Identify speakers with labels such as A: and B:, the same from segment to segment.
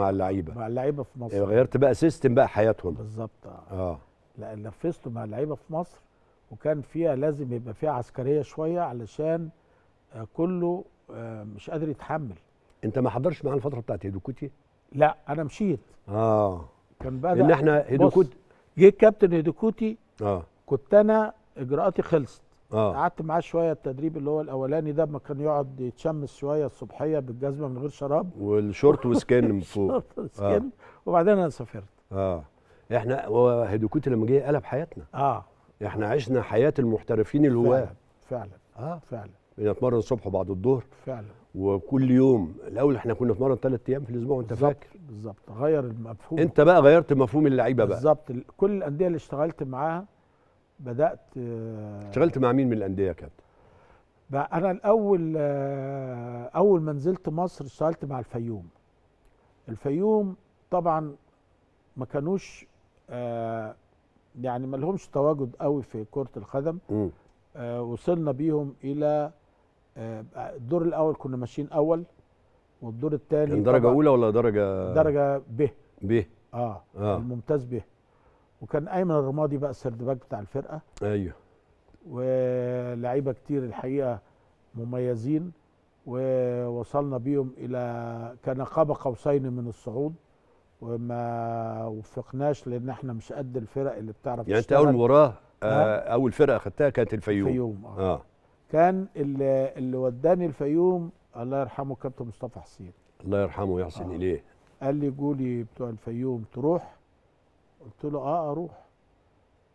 A: مع اللعيبه
B: مع اللعيبه في مصر إيه،
A: غيرت بقى سيستم بقى حياتهم بالظبط اه
B: لا نفذته مع اللعيبه في مصر وكان فيها لازم يبقى فيها عسكريه شويه علشان آه، كله آه، مش قادر يتحمل انت ما حضرش معاه الفتره بتاعت هيدوكوتي لا انا مشيت اه كان بقى ان احنا هيدوكوتي جه الكابتن هيدوكوتي اه كنت انا اجراءاتي خلصت آه. قعدت معاه شويه التدريب اللي هو الاولاني ده ما كان يقعد يتشمس شويه الصبحيه بالجزمه من غير شراب
A: والشورت وسكان من فوق شورت آه.
B: وبعدين انا سافرت
A: اه احنا هيدوكوتي لما جه قلب حياتنا اه احنا عشنا حياه المحترفين الهواه فعلا فعلا اه فعلا بنتمرن الصبح وبعد الظهر فعلا وكل يوم الاول احنا كنا بنتمرن ثلاث ايام في الاسبوع وانت فاكر
B: بالظبط غير المفهوم انت بقى
A: غيرت مفهوم اللعيبه
B: بقى بالظبط كل الانديه اللي اشتغلت معاها بدات آه،
A: اشتغلت مع مين من الانديه
B: يا كابتن؟ انا الاول آه، اول ما نزلت مصر اشتغلت مع الفيوم الفيوم طبعا ما كانوش آه، يعني ما لهمش تواجد قوي في كره القدم وصلنا بيهم الى الدور الاول كنا ماشيين اول والدور الثاني درجه اولى ولا
A: درجه درجه ب ب
B: اه, آه. الممتاز به وكان ايمن الرمادي بقى السرد باك بتاع الفرقه ايوه ولعيبه كتير الحقيقه مميزين ووصلنا بيهم الى كان قاب قوسين من الصعود وما وفقناش لان احنا مش قد الفرق اللي بتعرف يعني انت اول مباراه
A: آه، اول فرقه خدتها كانت الفيوم الفيوم آه. اه
B: كان اللي, اللي وداني الفيوم الله يرحمه كابتن مصطفى حسين
A: الله يرحمه ويحسن آه. اليه
B: قال لي جولي بتوع الفيوم تروح قلت له اه اروح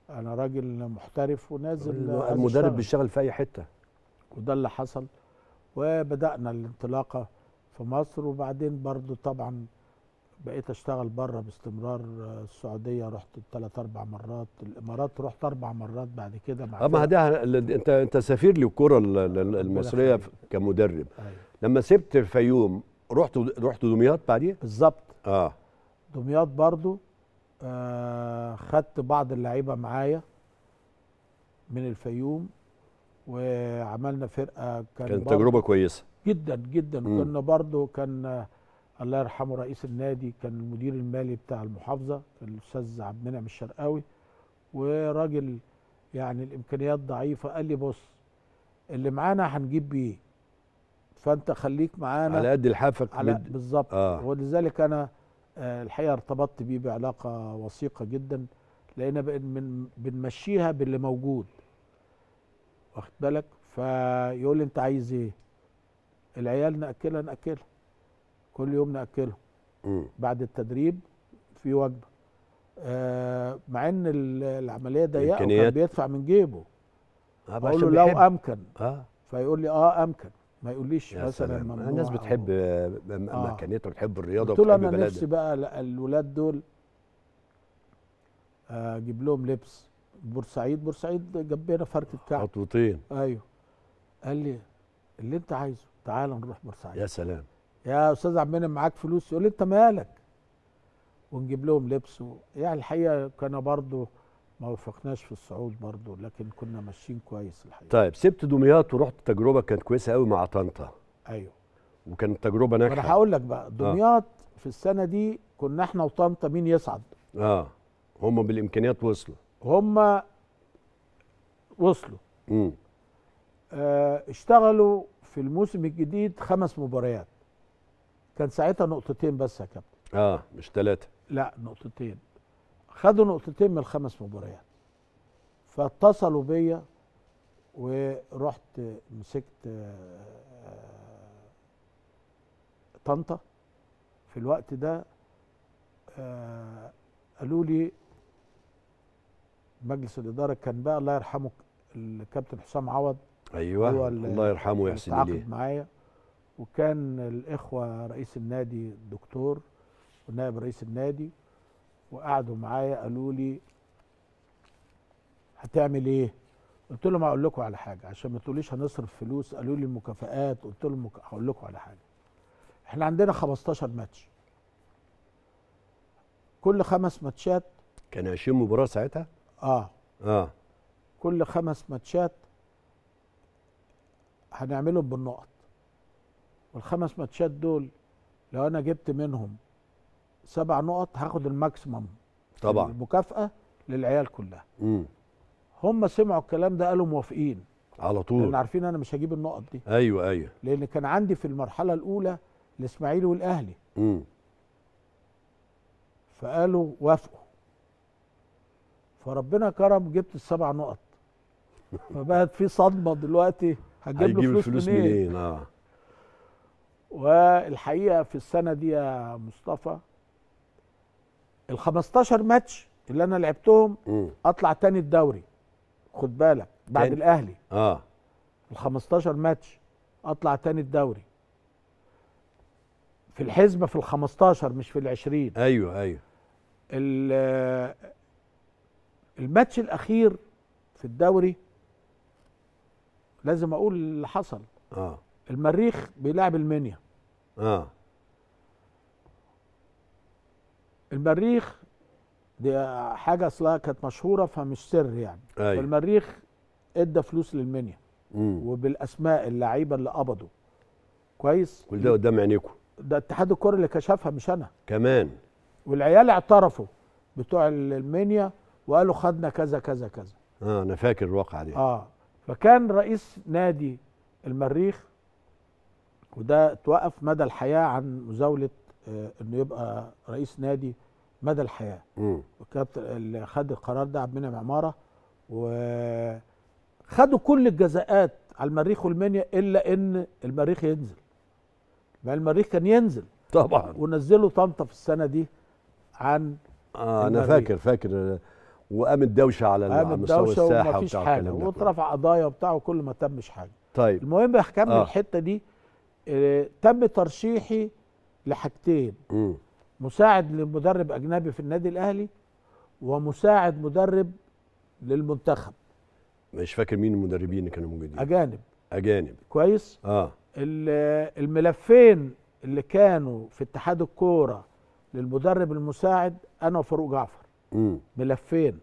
B: انا راجل محترف ونازل المدرب بيشتغل في اي حته وده اللي حصل وبدانا الانطلاقه في مصر وبعدين برضو طبعا بقيت اشتغل بره باستمرار السعوديه رحت ثلاث اربع مرات الامارات رحت اربع مرات بعد كده مع اما ده انت
A: انت سفير للكره المصريه كمدرب أيوه. لما سبت الفيوم رحت رحت دمياط بعديه بالظبط اه
B: دمياط برضو آه، خدت بعض اللعيبه معايا من الفيوم وعملنا فرقه كان كانت تجربه كويسه جدا جدا كنا وكنا برضه كان الله يرحمه رئيس النادي كان المدير المالي بتاع المحافظه الاستاذ عبد المنعم الشرقاوي وراجل يعني الامكانيات ضعيفه قال لي بص اللي معانا هنجيب بيه فانت خليك معانا على قد لحافك بالظبط آه. ولذلك انا الحقيقه ارتبطت بيه بعلاقه وثيقه جدا من بنمشيها باللي موجود واخد بالك فيقول لي انت عايز ايه العيال ناكلها ناكلها كل يوم ناكلهم بعد التدريب في وجبه آه مع ان العمليه ضيقه وكان بيدفع من جيبه بقول آه، له لو امكن آه. فيقول لي اه امكن ما يقوليش مثلا ممنوع الناس بتحب
A: آه. مكانتها بتحب الرياضه قلت له انا نفسي
B: بقى الولاد دول آه، اجيب لهم لبس بورسعيد بورسعيد جنبنا فرق الكعب خطوتين ايوه قال لي اللي انت عايزه تعال نروح بورسعيد يا سلام يا استاذ عبد المنعم معاك فلوس يقول لي انت مالك ونجيب لهم لبس و... يعني الحقيقه كان برضه ما وفقناش في الصعود برضو لكن كنا ماشيين كويس الحقيقه
A: طيب سبت دمياط ورحت تجربه كانت كويسه قوي مع طنطا ايوه وكانت تجربه ناجحه انا هقول لك
B: بقى آه. دمياط آه. في السنه دي كنا احنا وطنطا مين يصعد
A: اه هم بالامكانيات وصلوا
B: هم وصلوا امم آه اشتغلوا في الموسم الجديد خمس مباريات كان ساعتها نقطتين بس يا كابتن
A: اه مش ثلاثه
B: لا نقطتين خدوا نقطتين من الخمس مباريات فاتصلوا بيا ورحت مسكت آه، طنطا في الوقت ده آه، قالوا لي مجلس الاداره كان بقى الله يرحمه الكابتن حسام عوض ايوه هو الله يرحمه ويحسن اليه معايا وكان الاخوه رئيس النادي الدكتور ونائب رئيس النادي وقعدوا معايا قالوا لي هتعمل ايه؟ قلت لهم هقول لكم على حاجه عشان ما تقوليش هنصرف فلوس قالوا لي المكافئات قلت لهم هقول لكم على حاجه احنا عندنا 15 ماتش كل خمس ماتشات
A: كان 20 مباراه ساعتها؟ اه اه
B: كل خمس ماتشات هنعملهم بالنقط والخمس ماتشات دول لو انا جبت منهم سبع نقط هاخد الماكسيمم طبعا المكافاه للعيال كلها امم هم سمعوا الكلام ده قالوا موافقين على طول لان عارفين انا مش هجيب النقط دي
A: ايوه ايوه
B: لان كان عندي في المرحله الاولى الاسماعيلي والاهلي امم فقالوا وافقوا فربنا كرم جبت السبع نقط فبقت في صدمه دلوقتي هتجيب له فلوس الفلوس منين؟ اه والحقيقه في السنه دي يا مصطفى ال 15 ماتش اللي انا لعبتهم م. اطلع تاني الدوري خد بالك بعد تاني. الاهلي اه ال 15 ماتش اطلع تاني الدوري في الحزمه في ال 15 مش في ال 20
A: ايوه ايوه
B: الماتش الاخير في الدوري لازم اقول اللي حصل اه المريخ بيلعب المنيا اه المريخ دي حاجه اصلها كانت مشهوره فمش سر يعني أيوة. فالمريخ ادى فلوس للمنيا وبالاسماء اللعيبه اللي قبضوا كويس
A: كل ده قدام عينيكم
B: ده اتحاد الكوره اللي كشفها مش انا كمان والعيال اعترفوا بتوع المنيا وقالوا خدنا كذا كذا كذا
A: اه انا فاكر الواقعه
B: دي اه فكان رئيس نادي المريخ وده توقف مدى الحياه عن مزاوله آه، انه يبقى رئيس نادي مدى الحياه الكابتن اللي خد القرار ده عبد المنعم عماره وخدوا كل الجزاءات على المريخ والمنيا الا ان المريخ ينزل ما المريخ كان ينزل طبعا ونزلوا طنطا في السنه دي عن آه انا فاكر
A: فاكر وقام الدوشه على قام الدوشه الساحه ومفيش حاجه
B: واترفع قضايا وبتاع وكل ما تمش حاجه طيب المهم هكمل آه. الحته دي آه، تم ترشيحي لحاجتين مساعد لمدرب اجنبي في النادي الاهلي ومساعد مدرب للمنتخب
A: مش فاكر مين المدربين اللي كانوا موجودين اجانب اجانب كويس اه
B: الملفين اللي كانوا في اتحاد الكوره للمدرب المساعد انا وفاروق جعفر مم. ملفين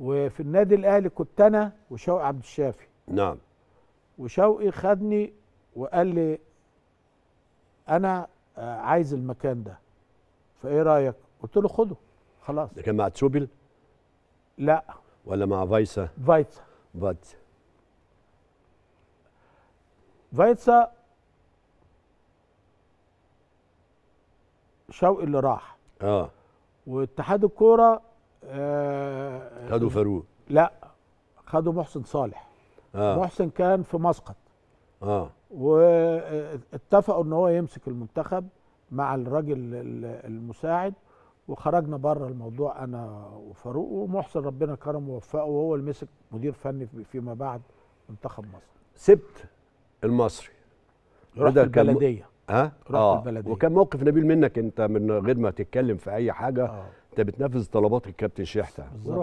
B: وفي النادي الاهلي كنت انا وشوقي عبد الشافي نعم وشوقي خدني وقال لي انا آه، عايز المكان ده فايه رايك قلت له خده خلاص
A: ده كان مع تشوبل لا ولا مع فايسا فايتسا فايتسا
B: فايتسا شوقي اللي راح اه واتحاد الكوره آه خدوا فاروق لا خدوا محسن صالح آه. محسن كان في مسقط اه واتفقوا ان هو يمسك المنتخب مع الراجل المساعد وخرجنا بره الموضوع انا وفاروق ومحسن ربنا كرمه ووفقه وهو اللي مسك مدير فني فيما بعد منتخب مصر
A: سبت المصري رحت البلديه ها رحت آه. البلديه وكان موقف نبيل منك انت من غير ما تتكلم في اي حاجه آه. انت بتنفذ طلبات الكابتن شحته